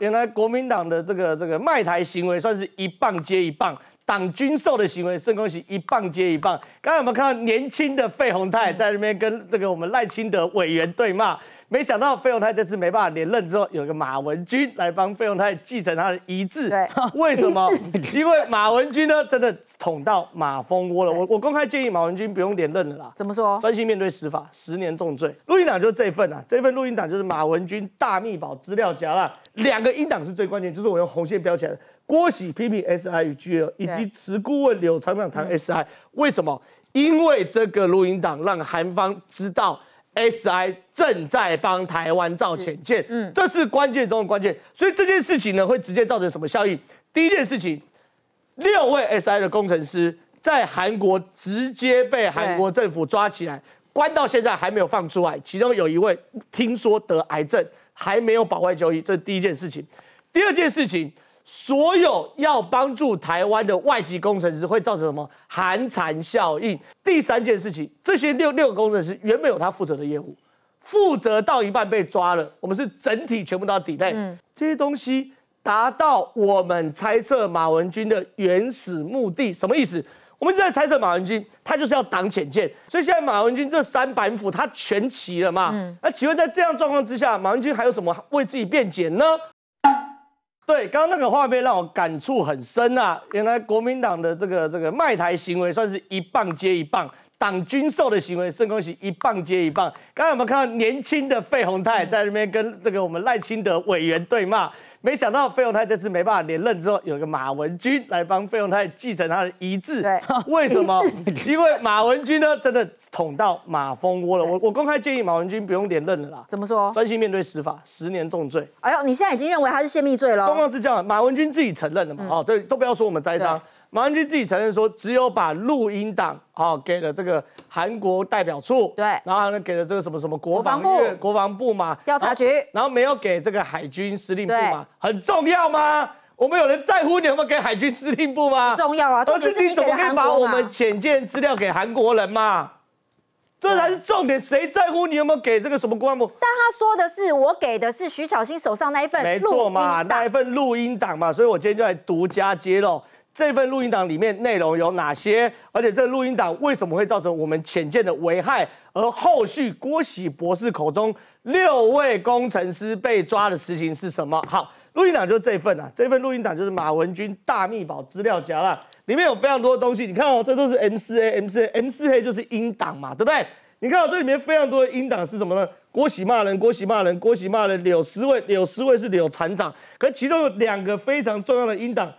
原来国民党的这个这个卖台行为，算是一棒接一棒；党军售的行为，盛恭喜一棒接一棒。刚刚我们看到年轻的费洪泰在那边跟这个我们赖清德委员对骂。没想到费永泰这次没办法连任之后，有一个马文君来帮费永泰继承他的遗志。对，为什么？因为马文君呢，真的捅到马蜂窝了。我我公开建议马文君不用连任了啦。怎么说？专心面对司法十年重罪。录音档就是这份啊，这份录音档就是马文君大密保资料夹了。两个音档是最关键，就是我用红线标起来。郭喜批评 S I 与 G L，以及持顾问柳厂长谈 S I，为什么？因为这个录音档让韩方知道。S I 正在帮台湾造潜舰，嗯，这是关键中的关键。所以这件事情呢，会直接造成什么效应？第一件事情，六位 S I 的工程师在韩国直接被韩国政府抓起来，关到现在还没有放出来。其中有一位听说得癌症，还没有保外就医。这是第一件事情。第二件事情。所有要帮助台湾的外籍工程师会造成什么寒蝉效应？第三件事情，这些六六个工程师原本有他负责的业务，负责到一半被抓了，我们是整体全部到底内，这些东西达到我们猜测马文君的原始目的，什么意思？我们直在猜测马文君，他就是要挡浅见，所以现在马文君这三板斧他全齐了嘛？那请问在这样状况之下，马文君还有什么为自己辩解呢？对，刚刚那个画面让我感触很深啊！原来国民党的这个这个卖台行为，算是一棒接一棒。党军兽的行为，盛恭喜一棒接一棒。刚才我们看到年轻的费鸿泰在那边跟这个我们赖清德委员对骂，没想到费鸿泰这次没办法连任之后，有一个马文君来帮费鸿泰继承他的遗志。对，为什么？因为马文君呢，真的捅到马蜂窝了。我我公开建议马文君不用连任了啦。怎么说？专心面对死法，十年重罪。哎呦，你现在已经认为他是泄密罪了？刚刚是这样，马文君自己承认的嘛。哦，对，都不要说我们栽赃。马英九自己承认说，只有把录音档啊给了这个韩国代表处，对，然后呢给了这个什么什么国防部国防部嘛调查局，然后没有给这个海军司令部嘛，很重要吗？我们有人在乎你有没有给海军司令部吗？重要啊，都是你怎么可以把我们资料给韩国人嘛，这才是重点，谁在乎你有没有给这个什么国防部？但他说的是，我给的是徐巧芯手上那一份，没错嘛，那一份录音档嘛，所以我今天就来独家揭露。这份录音档里面内容有哪些？而且这录音档为什么会造成我们浅见的危害？而后续郭喜博士口中六位工程师被抓的事情是什么？好，录音档就是这份啊，这份录音档就是马文君大密宝资料夹啦，里面有非常多的东西。你看哦，这都是 M 四 A、M 四 A、M 四 A，就是音档嘛，对不对？你看哦，这里面非常多音档是什么呢？郭喜骂人，郭喜骂人，郭喜骂人。柳师伟，柳师伟是柳厂长，可其中有两个非常重要的音档。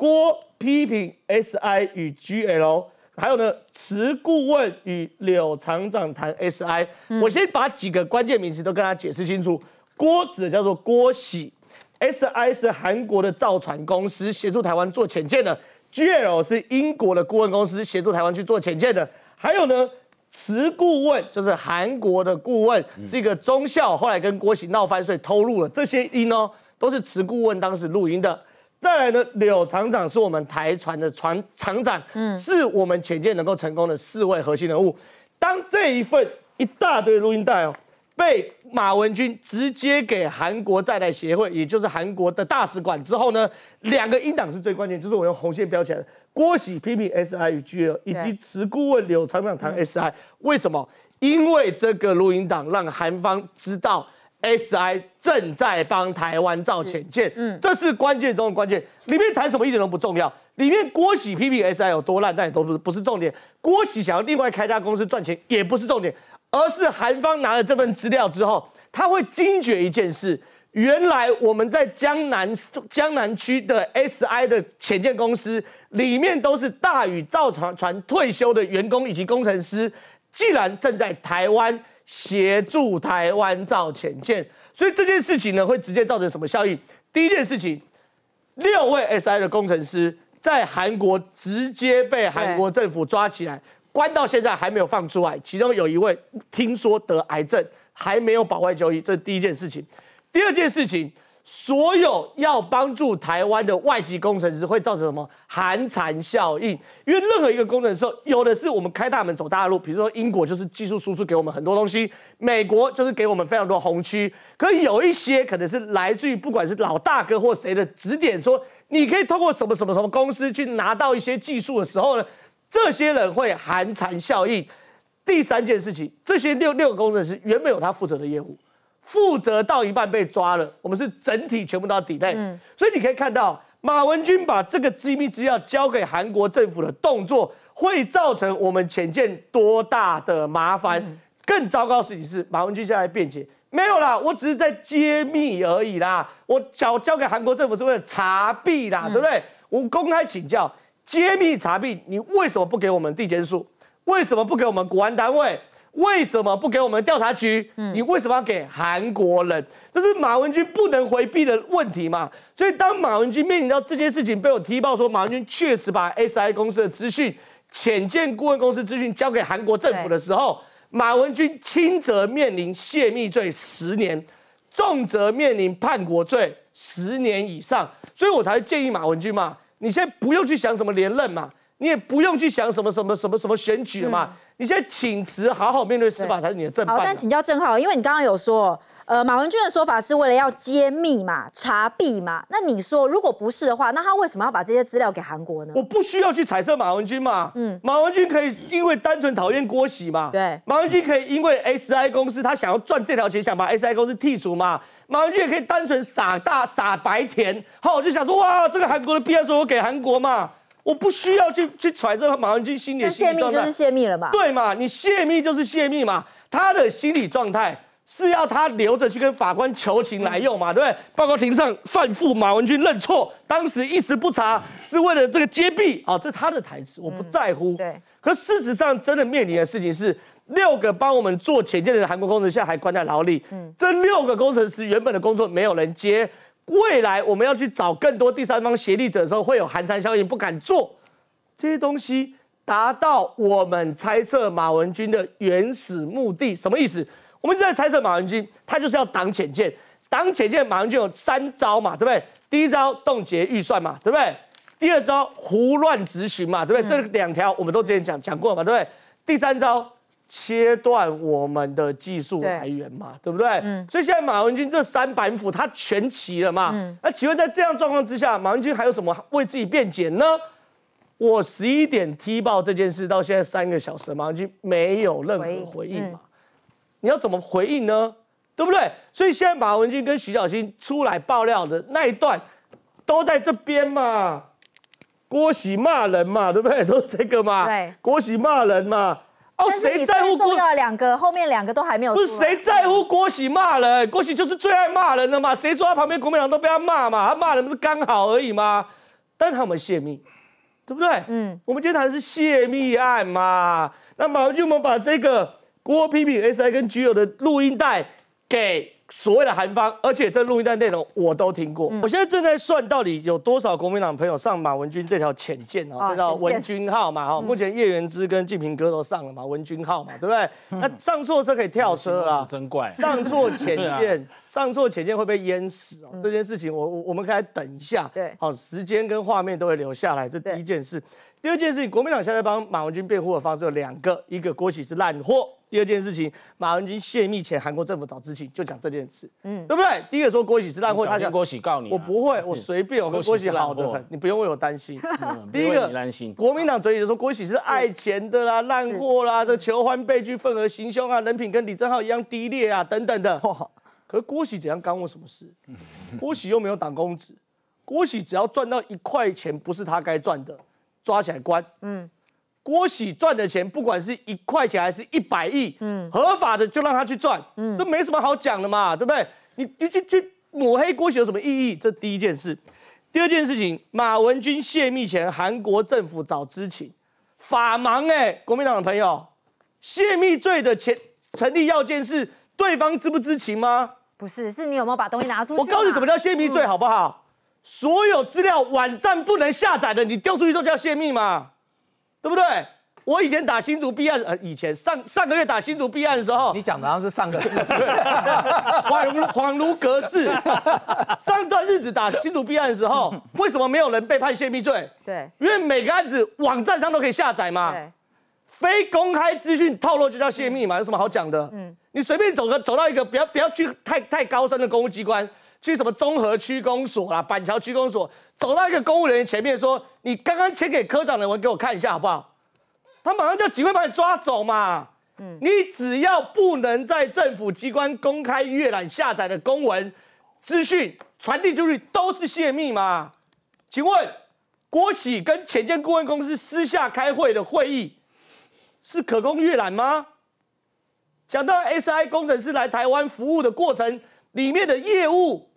郭批评 S I 与 G L，还有呢，辞顾问与柳厂长谈 S I，我先把几个关键名词都跟他解释清楚。郭子叫做郭喜，S I 是韩国的造船公司，协助台湾做潜舰的；G L 是英国的顾问公司，协助台湾去做潜舰的。还有呢，辞顾问就是韩国的顾问，是一个中校，后来跟郭喜闹翻，所以偷录了这些音哦，都是辞顾问当时录音的。再来呢，柳厂长是我们台船的船厂长，是我们潜舰能够成功的四位核心人物。当这一份一大堆录音带哦，被马文君直接给韩国在台协会，也就是韩国的大使馆之后呢，两个音档是最关键，就是我用红线标起来，郭喜批评 S I 与 G L，以及持顾问柳厂长谈 S I，为什么？因为这个录音档让韩方知道。S I 正在帮台湾造潜舰，嗯，这是关键中的关键。里面谈什么一点都不重要。里面郭喜批评 S I 有多烂，但也都不是不是重点。郭喜想要另外开家公司赚钱，也不是重点，而是韩方拿了这份资料之后，他会惊觉一件事：原来我们在江南江南区的 S I 的潜舰公司里面都是大宇造船船退休的员工以及工程师，既然正在台湾。协助台湾造潜舰。所以这件事情呢，会直接造成什么效应？第一件事情，六位 S I 的工程师在韩国直接被韩国政府抓起来，关到现在还没有放出来，其中有一位听说得癌症，还没有保外就医，这是第一件事情。第二件事情。所有要帮助台湾的外籍工程师会造成什么寒蝉效应？因为任何一个工程师，有的是我们开大门走大路，比如说英国就是技术输出给我们很多东西，美国就是给我们非常多红区。可有一些可能是来自于不管是老大哥或谁的指点，说你可以透过什么什么什么公司去拿到一些技术的时候呢？这些人会寒蝉效应。第三件事情，这些六六个工程师原本有他负责的业务。负责到一半被抓了，我们是整体全部到底内，所以你可以看到马文君把这个机密资料交给韩国政府的动作，会造成我们潜舰多大的麻烦？更糟糕事情是，马文君现在辩解，没有啦，我只是在揭秘而已啦，我交交给韩国政府是为了查弊啦，对不对？我公开请教，揭秘查弊，你为什么不给我们地检署？为什么不给我们国安单位？为什么不给我们调查局？你为什么要给韩国人？这是马文君不能回避的问题嘛？所以当马文君面临到这件事情被我踢爆说马文君确实把 S I 公司的资讯、浅见顾问公司资讯交给韩国政府的时候，马文君轻则面临泄密罪十年，重则面临叛国罪十年以上。所以我才建议马文君嘛，你现在不用去想什么连任嘛。你也不用去想什么什么什么什么选举了嘛，你现在请辞，好好面对司法才是你的正好，但请教郑浩，因为你刚刚有说，呃，马文君的说法是为了要揭秘嘛，查弊嘛。那你说如果不是的话，那他为什么要把这些资料给韩国呢？我不需要去彩色马文君嘛，嗯，马文君可以因为单纯讨厌郭喜嘛，对，马文君可以因为 S I 公司他想要赚这条钱，想把 S I 公司剔除嘛，马文君也可以单纯傻大傻白甜，好，我就想说，哇，这个韩国的必二说，我给韩国嘛。我不需要去去揣测个马文君心里的，泄密就是泄密了吧？对嘛，你泄密就是泄密嘛。他的心理状态是要他留着去跟法官求情来用嘛，对不对？报告庭上，范副马文君认错，当时一时不查，是为了这个揭弊啊，这是他的台词，我不在乎。对。可事实上，真的面临的事情是，六个帮我们做潜舰的韩国工程师，现在还关在牢里。嗯。这六个工程师原本的工作没有人接。未来我们要去找更多第三方协力者的时候，会有寒蝉效应，不敢做这些东西，达到我们猜测马文君的原始目的。什么意思？我们一直在猜测马文君，他就是要挡浅见。挡浅见，马文君有三招嘛，对不对？第一招冻结预算嘛，对不对？第二招胡乱执行嘛，对不对？这两条我们都之前讲讲过嘛，对不对？第三招。切断我们的技术来源嘛，对不对？所以现在马文君这三板斧他全齐了嘛。那请问在这样状况之下，马文君还有什么为自己辩解呢？我十一点踢爆这件事，到现在三个小时，马文君没有任何回应嘛？你要怎么回应呢？对不对？所以现在马文君跟徐小新出来爆料的那一段，都在这边嘛。郭喜骂人嘛，对不对？都是这个嘛。对。郭喜骂人嘛。哦，谁在乎国？重要两个，后面两个都还没有。不是谁在乎郭喜骂人，郭喜就是最爱骂人的嘛。谁坐在旁边，国民党都被他骂嘛，他骂人不是刚好而已吗？但他们泄密，对不对？嗯，我们今天谈的是泄密案嘛。那马上就我们把这个郭批评 S I 跟 G O 的录音带。给所谓的韩方，而且这录音带内容我都听过。我现在正在算到底有多少国民党朋友上马文君这条浅见啊，这条文君号嘛？哈，目前叶元之跟静平哥都上了嘛，文君号嘛，对不对？那上错车可以跳车啊，真怪。上错浅舰，上错浅见会被淹死哦。这件事情，我我们可以等一下。对，好，时间跟画面都会留下来。第一件事，第二件事，国民党现在帮马文君辩护的方式有两个，一个国企是烂货。第二件事情，马文君泄密前，韩国政府找知情，就讲这件事，嗯，对不对？第一个说郭喜是烂货，他讲郭喜告你，我不会，我随便，我跟郭喜好的很，你不用为我担心。第一个国民党嘴里说郭喜是爱钱的啦，烂货啦，这求欢被拒份额行凶啊，人品跟李正浩一样低劣啊，等等的。可是郭喜怎样干我什么事？郭喜又没有党公子，郭喜只要赚到一块钱，不是他该赚的，抓起来关，嗯。郭喜赚的钱，不管是一块钱还是一百亿，嗯，合法的就让他去赚，嗯，这没什么好讲的嘛，对不对？你去去抹黑郭喜有什么意义？这第一件事。第二件事情，马文君泄密前，韩国政府早知情，法盲哎，国民党的朋友，泄密罪的前成立要件是对方知不知情吗？不是，是你有没有把东西拿出？我告诉你，什么叫泄密罪，好不好？所有资料网站不能下载的，你丢出去都叫泄密吗？对不对？我以前打新竹弊案，呃，以前上上个月打新竹弊案的时候，你讲的好像是上个世纪，恍恍如隔世。上段日子打新竹弊案的时候，为什么没有人被判泄密罪？对，因为每个案子网站上都可以下载嘛。非公开资讯透露就叫泄密嘛，有什么好讲的？嗯，你随便走个走到一个不要不要去太太高深的公务机关。去什么综合区公所啦，板桥区公所，走到一个公务人员前面说：“你刚刚签给科长的文给我看一下好不好？”他马上叫警卫把你抓走嘛。嗯，你只要不能在政府机关公开阅览下载的公文资讯传递出去，都是泄密嘛。请问郭喜跟前见顾问公司私下开会的会议是可供阅览吗？讲到 S I 工程师来台湾服务的过程里面的业务。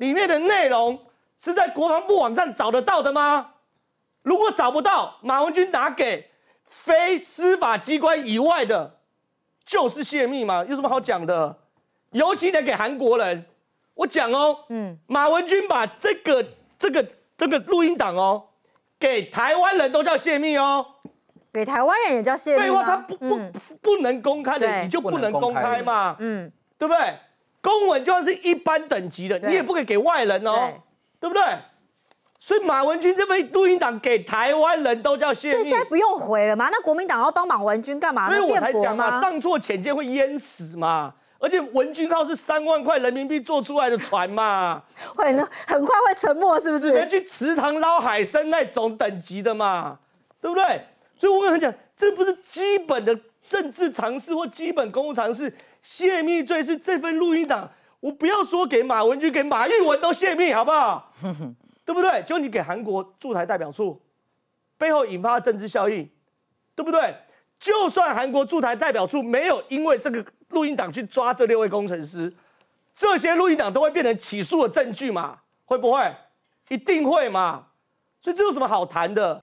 里面的内容是在国防部网站找得到的吗？如果找不到，马文君拿给非司法机关以外的，就是泄密嘛，有什么好讲的？尤其得给韩国人，我讲哦，嗯，马文君把这个、这个、这个录音档哦，给台湾人都叫泄密哦，给台湾人也叫泄密，对话他不不不能公开的，你就不能公开嘛，嗯，对不对？公文就算是一般等级的，你也不可以给外人哦，对不对？所以马文君这边录音档给台湾人都叫谢密。现在不用回了吗？那国民党要帮马文君干嘛？所以我才讲嘛，上错浅见会淹死嘛？而且文君号是三万块人民币做出来的船嘛，会呢，很快会沉没，是不是？只能去池塘捞海参那种等级的嘛，对不对？所以我跟你讲，这不是基本的政治常识或基本公务常识。泄密罪是这份录音档，我不要说给马文君、给马玉文都泄密，好不好？对不对？就你给韩国驻台代表处，背后引发政治效应，对不对？就算韩国驻台代表处没有因为这个录音档去抓这六位工程师，这些录音档都会变成起诉的证据嘛？会不会？一定会嘛？所以这有什么好谈的？